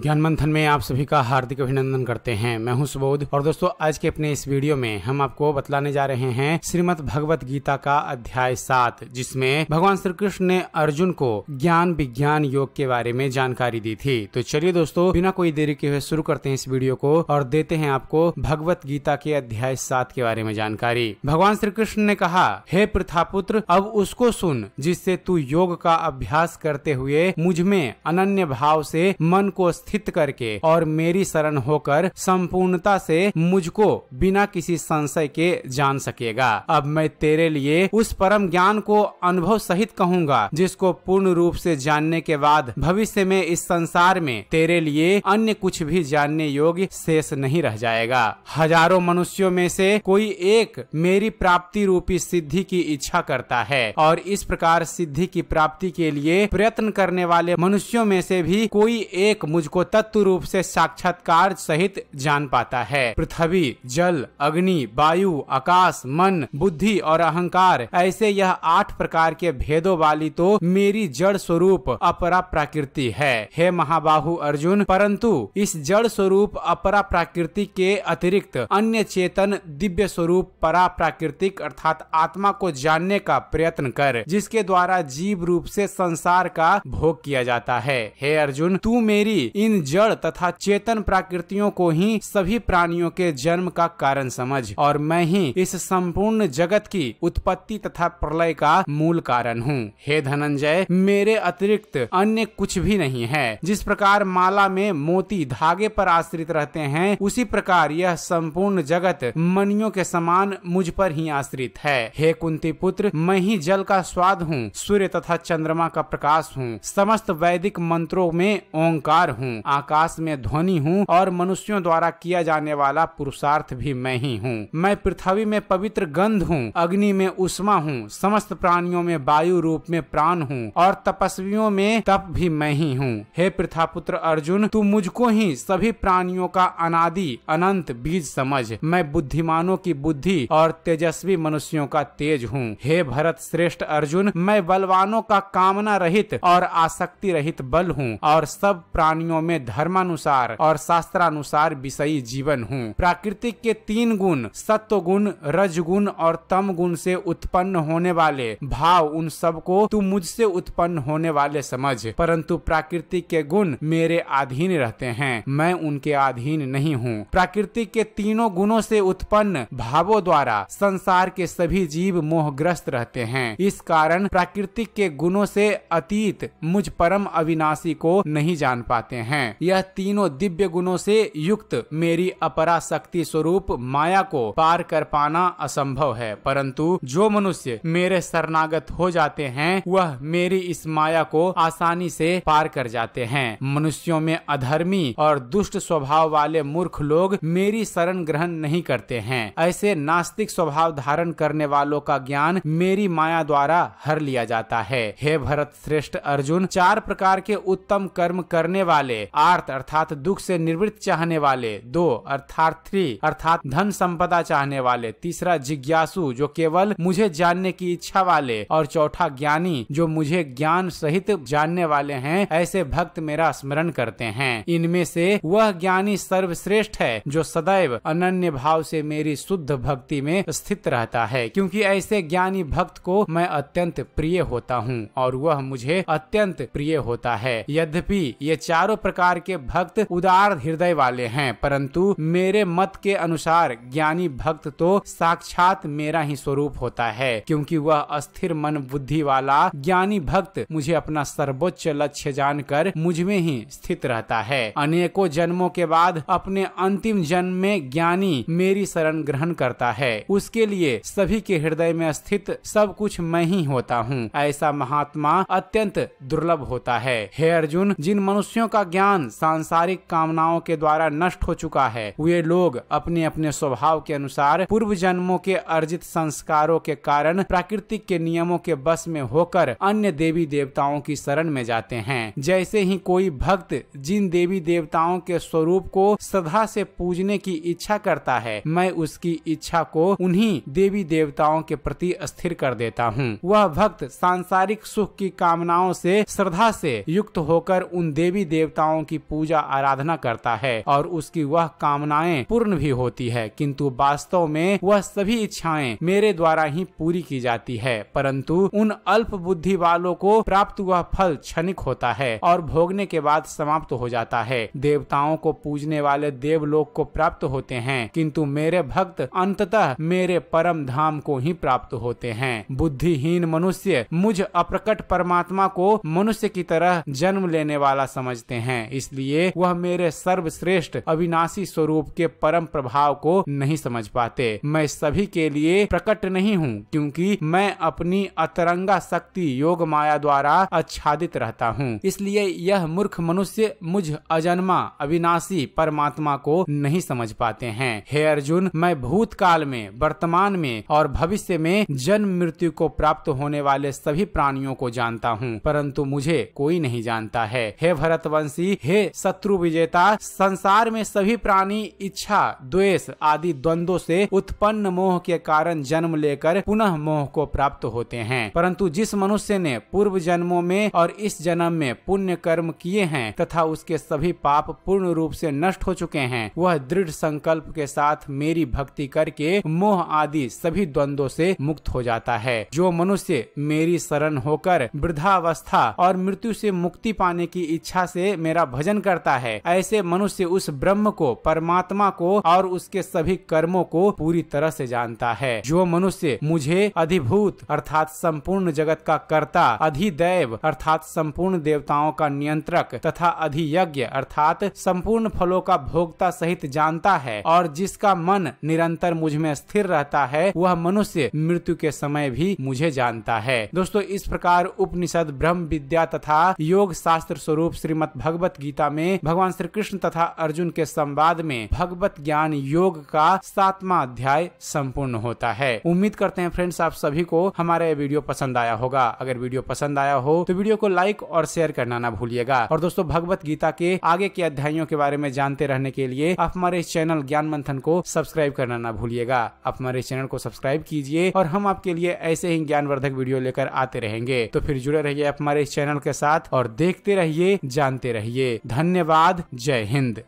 ज्ञान मंथन में आप सभी का हार्दिक अभिनंदन करते हैं मैं हूं सुबोध और दोस्तों आज के अपने इस वीडियो में हम आपको बतलाने जा रहे हैं श्रीमद भगवत गीता का अध्याय सात जिसमें भगवान श्री कृष्ण ने अर्जुन को ज्ञान विज्ञान योग के बारे में जानकारी दी थी तो चलिए दोस्तों बिना कोई देरी के हुए शुरू करते हैं इस वीडियो को और देते हैं आपको भगवत गीता के अध्याय सात के बारे में जानकारी भगवान श्री कृष्ण ने कहा हे प्रथापुत्र अब उसको सुन जिससे तू योग का अभ्यास करते हुए मुझ में अनन्य भाव से मन को स्थित करके और मेरी शरण होकर संपूर्णता से मुझको बिना किसी संशय के जान सकेगा अब मैं तेरे लिए उस परम ज्ञान को अनुभव सहित कहूँगा जिसको पूर्ण रूप से जानने के बाद भविष्य में इस संसार में तेरे लिए अन्य कुछ भी जानने योग्य शेष नहीं रह जाएगा हजारों मनुष्यों में से कोई एक मेरी प्राप्ति रूपी सिद्धि की इच्छा करता है और इस प्रकार सिद्धि की प्राप्ति के लिए प्रयत्न करने वाले मनुष्यों में से भी कोई एक मुझ को तत्व रूप से साक्षात्कार सहित जान पाता है पृथ्वी जल अग्नि वायु आकाश मन बुद्धि और अहंकार ऐसे यह आठ प्रकार के भेदों वाली तो मेरी जड़ स्वरूप अपरा प्रकृति है हे महाबाहु अर्जुन परंतु इस जड़ स्वरूप अपरा प्रकृति के अतिरिक्त अन्य चेतन दिव्य स्वरूप परा प्राकृतिक अर्थात आत्मा को जानने का प्रयत्न कर जिसके द्वारा जीव रूप से संसार का भोग किया जाता है हे अर्जुन तू मेरी इन जड़ तथा चेतन प्रकृतियों को ही सभी प्राणियों के जन्म का कारण समझ और मैं ही इस संपूर्ण जगत की उत्पत्ति तथा प्रलय का मूल कारण हूँ हे धनंजय मेरे अतिरिक्त अन्य कुछ भी नहीं है जिस प्रकार माला में मोती धागे पर आश्रित रहते हैं उसी प्रकार यह संपूर्ण जगत मनियों के समान मुझ पर ही आश्रित है हे कुंती पुत्र मैं ही जल का स्वाद हूँ सूर्य तथा चंद्रमा का प्रकाश हूँ समस्त वैदिक मंत्रों में ओंकार हूँ हूँ आकाश में ध्वनि हूँ और मनुष्यों द्वारा किया जाने वाला पुरुषार्थ भी मैं ही हूँ मैं पृथ्वी में पवित्र गंध हूँ अग्नि में उष्मा हूँ समस्त प्राणियों में वायु रूप में प्राण हूँ और तपस्वियों में तप भी मैं ही हूँ हे प्रथा पुत्र अर्जुन तू मुझको ही सभी प्राणियों का अनादि अनंत बीज समझ मैं बुद्धिमानों की बुद्धि और तेजस्वी मनुष्यों का तेज हूँ हे भरत श्रेष्ठ अर्जुन मैं बलवानों का कामना रहित और आसक्ति रहित बल हूँ और सब प्राणियों दिनों में धर्मानुसार और शास्त्रानुसार विषयी जीवन हूँ प्राकृतिक के तीन गुण सत्व गुण रज गुण और तम गुण से उत्पन्न होने वाले भाव उन सबको तू मुझसे उत्पन्न होने वाले समझ परंतु प्रकृति के गुण मेरे अधीन रहते हैं मैं उनके अधीन नहीं हूँ प्रकृति के तीनों गुणों से उत्पन्न भावों द्वारा संसार के सभी जीव मोहग्रस्त रहते हैं इस कारण प्राकृतिक के गुणों से अतीत मुझ परम अविनाशी को नहीं जान पाते हैं यह तीनों दिव्य गुणों से युक्त मेरी अपरा शक्ति स्वरूप माया को पार कर पाना असंभव है परंतु जो मनुष्य मेरे शरणागत हो जाते हैं वह मेरी इस माया को आसानी से पार कर जाते हैं मनुष्यों में अधर्मी और दुष्ट स्वभाव वाले मूर्ख लोग मेरी शरण ग्रहण नहीं करते हैं ऐसे नास्तिक स्वभाव धारण करने वालों का ज्ञान मेरी माया द्वारा हर लिया जाता है हे भरत श्रेष्ठ अर्जुन चार प्रकार के उत्तम कर्म करने वाले वाले आर्थ अर्थात दुख से निवृत्त चाहने वाले दो अर्थात थ्री अर्थात धन संपदा चाहने वाले तीसरा जिज्ञासु जो केवल मुझे जानने की इच्छा वाले और चौथा ज्ञानी जो मुझे ज्ञान सहित जानने वाले हैं ऐसे भक्त मेरा स्मरण करते हैं इनमें से वह ज्ञानी सर्वश्रेष्ठ है जो सदैव अनन्य भाव से मेरी शुद्ध भक्ति में स्थित रहता है क्योंकि ऐसे ज्ञानी भक्त को मैं अत्यंत प्रिय होता हूँ और वह मुझे अत्यंत प्रिय होता है यद्यपि ये चारों प्रकार के भक्त उदार हृदय वाले हैं परंतु मेरे मत के अनुसार ज्ञानी भक्त तो साक्षात मेरा ही स्वरूप होता है क्योंकि वह अस्थिर मन बुद्धि वाला ज्ञानी भक्त मुझे अपना सर्वोच्च लक्ष्य जानकर मुझ में ही स्थित रहता है अनेकों जन्मों के बाद अपने अंतिम जन्म में ज्ञानी मेरी शरण ग्रहण करता है उसके लिए सभी के हृदय में स्थित सब कुछ मैं ही होता हूँ ऐसा महात्मा अत्यंत दुर्लभ होता है हे अर्जुन जिन मनुष्यों का ज्ञान सांसारिक कामनाओं के द्वारा नष्ट हो चुका है वे लोग अपने अपने स्वभाव के अनुसार पूर्व जन्मों के अर्जित संस्कारों के कारण प्राकृतिक के नियमों के बस में होकर अन्य देवी देवताओं की शरण में जाते हैं जैसे ही कोई भक्त जिन देवी देवताओं के स्वरूप को श्रद्धा से पूजने की इच्छा करता है मैं उसकी इच्छा को उन्हीं देवी देवताओं के प्रति स्थिर कर देता हूँ वह भक्त सांसारिक सुख की कामनाओं से श्रद्धा से युक्त होकर उन देवी देवता देवताओं की पूजा आराधना करता है और उसकी वह कामनाएं पूर्ण भी होती है किंतु वास्तव में वह सभी इच्छाएं मेरे द्वारा ही पूरी की जाती है परंतु उन अल्प बुद्धि वालों को प्राप्त वह फल क्षणिक होता है और भोगने के बाद समाप्त हो जाता है देवताओं को पूजने वाले देवलोक को प्राप्त होते हैं किंतु मेरे भक्त अंततः मेरे परम धाम को ही प्राप्त होते हैं बुद्धिहीन मनुष्य मुझ अप्रकट परमात्मा को मनुष्य की तरह जन्म लेने वाला समझते हैं हैं इसलिए वह मेरे सर्वश्रेष्ठ अविनाशी स्वरूप के परम प्रभाव को नहीं समझ पाते मैं सभी के लिए प्रकट नहीं हूँ क्योंकि मैं अपनी अतरंगा शक्ति योग माया द्वारा आच्छादित रहता हूँ इसलिए यह मूर्ख मनुष्य मुझ अजन्मा अविनाशी परमात्मा को नहीं समझ पाते हैं हे अर्जुन मैं भूतकाल में वर्तमान में और भविष्य में जन्म मृत्यु को प्राप्त होने वाले सभी प्राणियों को जानता हूँ परंतु मुझे कोई नहीं जानता है हे भरतवंशी विनाशी हे शत्रु विजेता संसार में सभी प्राणी इच्छा द्वेष आदि द्वंद्व से उत्पन्न मोह के कारण जन्म लेकर पुनः मोह को प्राप्त होते हैं परंतु जिस मनुष्य ने पूर्व जन्मों में और इस जन्म में पुण्य कर्म किए हैं तथा उसके सभी पाप पूर्ण रूप से नष्ट हो चुके हैं वह दृढ़ संकल्प के साथ मेरी भक्ति करके मोह आदि सभी द्वंद्व से मुक्त हो जाता है जो मनुष्य मेरी शरण होकर वृद्धावस्था और मृत्यु से मुक्ति पाने की इच्छा से मेरा भजन करता है ऐसे मनुष्य उस ब्रह्म को परमात्मा को और उसके सभी कर्मों को पूरी तरह से जानता है जो मनुष्य मुझे अधिभूत अर्थात संपूर्ण जगत का कर्ता अधिदैव अर्थात संपूर्ण देवताओं का नियंत्रक तथा अधियज्ञ अर्थात संपूर्ण फलों का भोगता सहित जानता है और जिसका मन निरंतर मुझ में स्थिर रहता है वह मनुष्य मृत्यु के समय भी मुझे जानता है दोस्तों इस प्रकार उपनिषद ब्रह्म विद्या तथा योग शास्त्र स्वरूप श्रीमद भगवत भगवत गीता में भगवान श्री कृष्ण तथा अर्जुन के संवाद में भगवत ज्ञान योग का सातवा अध्याय संपूर्ण होता है उम्मीद करते हैं फ्रेंड्स आप सभी को हमारा ये वीडियो पसंद आया होगा अगर वीडियो पसंद आया हो तो वीडियो को लाइक और शेयर करना ना भूलिएगा और दोस्तों भगवत गीता के आगे के अध्यायों के बारे में जानते रहने के लिए आप हमारे इस चैनल ज्ञान मंथन को सब्सक्राइब करना ना भूलिएगा आप हमारे चैनल को सब्सक्राइब कीजिए और हम आपके लिए ऐसे ही ज्ञानवर्धक वीडियो लेकर आते रहेंगे तो फिर जुड़े रहिए आप हमारे इस चैनल के साथ और देखते रहिए जानते रहिए रहिए धन्यवाद जय हिंद